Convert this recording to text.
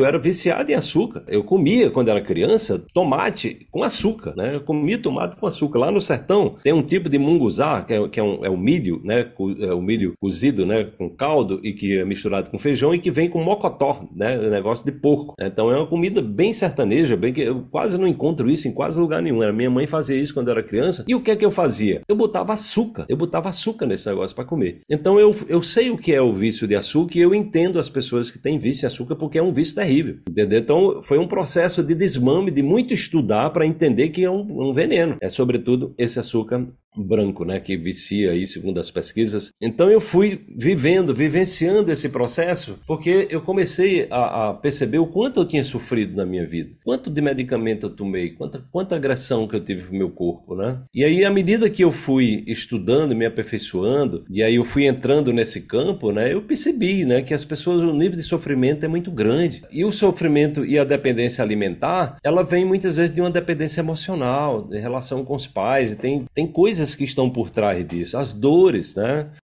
eu era viciado em açúcar. Eu comia, quando era criança, tomate com açúcar, né? Eu comia tomate com açúcar. Lá no sertão tem um tipo de munguzá, que é, que é, um, é o milho, né? É milho cozido, né? Com caldo e que é misturado com feijão e que vem com mocotó, né? O negócio de porco. Então é uma comida bem sertaneja, bem que eu quase não encontro isso em quase lugar nenhum. Era minha mãe fazia isso quando era criança. E o que é que eu fazia? Eu botava açúcar. Eu botava açúcar nesse negócio para comer. Então eu, eu sei o que é o vício de açúcar e eu entendo as pessoas que têm vício em açúcar porque é um vício terrível terrível, entendeu? Então foi um processo de desmame, de muito estudar para entender que é um, um veneno. É sobretudo esse açúcar branco, né, que vicia aí, segundo as pesquisas. Então eu fui vivendo, vivenciando esse processo, porque eu comecei a, a perceber o quanto eu tinha sofrido na minha vida, quanto de medicamento eu tomei, quanta, quanta agressão que eu tive pro meu corpo, né? E aí, à medida que eu fui estudando, me aperfeiçoando, e aí eu fui entrando nesse campo, né, eu percebi, né, que as pessoas, o nível de sofrimento é muito grande. E o sofrimento e a dependência alimentar, ela vem muitas vezes de uma dependência emocional, de relação com os pais, e tem, tem coisas coisas que estão por trás disso, as dores, né?